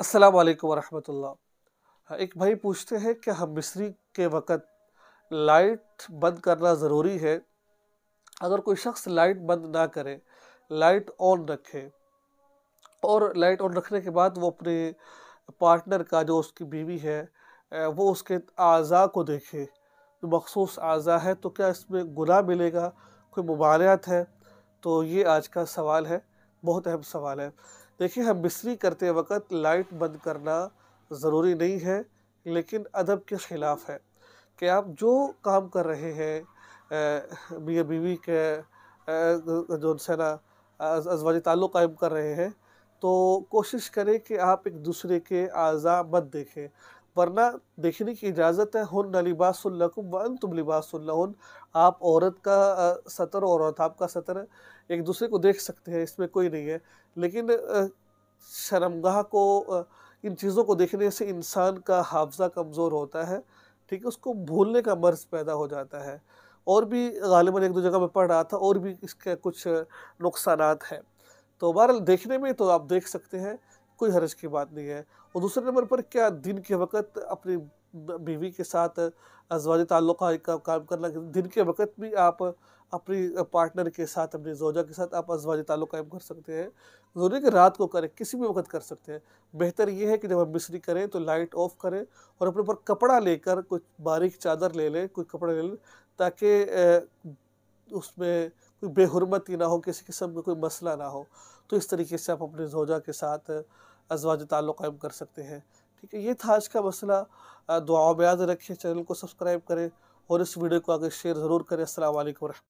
अस्सलाम वालेकुम हाँ, एक भाई पूछते हैं कि हम मिस्री के वक़्त लाइट बंद करना ज़रूरी है अगर कोई शख्स लाइट बंद ना करे लाइट ऑन रखे और लाइट ऑन रखने के बाद वो अपने पार्टनर का जो उसकी बीवी है वो उसके अज़ा को देखे जो मखसूस अज़ा है तो क्या इसमें गुनाह मिलेगा कोई मुबारत है तो ये आज का सवाल है बहुत अहम सवाल है देखिए हम मिस्री करते वक्त लाइट बंद करना ज़रूरी नहीं है लेकिन अदब के ख़िलाफ़ है कि आप जो काम कर रहे हैं मियाँ बीवी के जो ना अजवाजी ताल्लुक़ कायम कर रहे हैं तो कोशिश करें कि आप एक दूसरे के आज़ा मत देखें वरना देखने की इजाज़त है हन लिबासकुम वन तुम लिबासन आप औरत का सतर और औरत आपका सतर एक दूसरे को देख सकते हैं इसमें कोई नहीं है लेकिन शर्मगाह को इन चीज़ों को देखने से इंसान का हाफजा कमज़ोर होता है ठीक है उसको भूलने का मर्ज पैदा हो जाता है और भी गालिबा एक दो जगह में पढ़ रहा था और भी इसके कुछ नुकसान हैं तो बहरहाल देखने में तो आप देख सकते हैं कोई हरज की बात नहीं है और दूसरे नंबर पर क्या दिन के वक्त अपनी बीवी के साथ अजवाज ताल्लुक का काम करना दिन के वक्त भी आप अपनी पार्टनर के साथ अपनी जोजा के साथ आप अजवाज ताल्लुक कायम कर सकते हैं ज़रूरी कि रात को करें किसी भी वक्त कर सकते हैं बेहतर यह है कि जब हम मिस्त्री करें तो लाइट ऑफ करें और अपने ऊपर कपड़ा लेकर कुछ बारीक चादर ले लें कोई कपड़ा ले लें ताकि उसमें कोई बेहरमती ना हो किसी किस्म का कोई मसला ना हो तो इस तरीके से आप अपने जोजा के साथ अजवाज ताल्लुक़ कायम कर सकते हैं ठीक है ये था आज का मसला दुआओं में याद रखिए चैनल को सब्सक्राइब करें और इस वीडियो को आगे शेयर ज़रूर करें असल वरह